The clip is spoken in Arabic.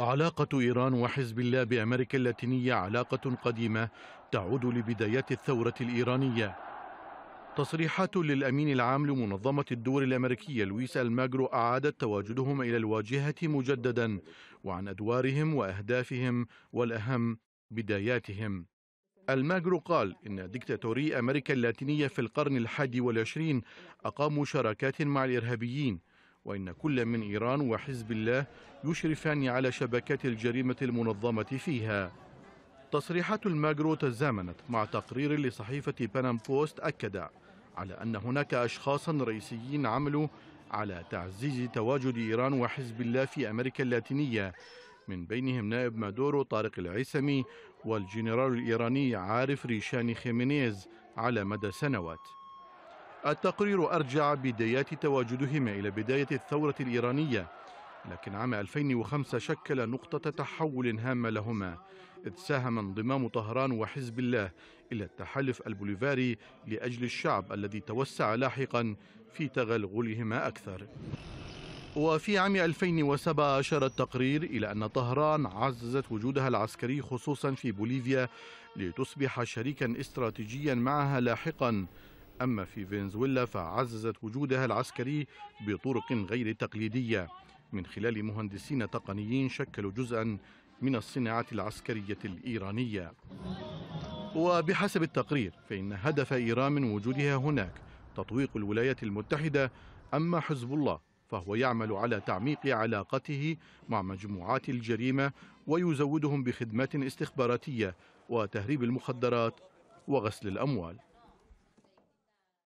علاقة إيران وحزب الله بأمريكا اللاتينية علاقة قديمة تعود لبدايات الثورة الإيرانية تصريحات للأمين العام لمنظمة الدول الأمريكية لويس الماجرو أعادت تواجدهم إلى الواجهة مجددا وعن أدوارهم وأهدافهم والأهم بداياتهم الماجرو قال إن ديكتاتوري أمريكا اللاتينية في القرن الحادي والعشرين أقاموا شراكات مع الإرهابيين وإن كل من إيران وحزب الله يشرفان على شبكات الجريمة المنظمة فيها تصريحات الماجرو تزامنت مع تقرير لصحيفة بانام بوست أكد على أن هناك أشخاصا رئيسيين عملوا على تعزيز تواجد إيران وحزب الله في أمريكا اللاتينية من بينهم نائب مادورو طارق العسمي والجنرال الإيراني عارف ريشاني خيمينيز على مدى سنوات التقرير أرجع بدايات تواجدهما إلى بداية الثورة الإيرانية لكن عام 2005 شكل نقطة تحول هامة لهما إذ ساهم انضمام طهران وحزب الله إلى التحالف البوليفاري لأجل الشعب الذي توسع لاحقا في تغلغلهما أكثر وفي عام 2007 أشار التقرير إلى أن طهران عززت وجودها العسكري خصوصا في بوليفيا لتصبح شريكا استراتيجيا معها لاحقا أما في فنزويلا فعززت وجودها العسكري بطرق غير تقليدية من خلال مهندسين تقنيين شكلوا جزءا من الصناعة العسكرية الإيرانية وبحسب التقرير فإن هدف إيران من وجودها هناك تطويق الولايات المتحدة أما حزب الله فهو يعمل على تعميق علاقته مع مجموعات الجريمة ويزودهم بخدمات استخباراتية وتهريب المخدرات وغسل الأموال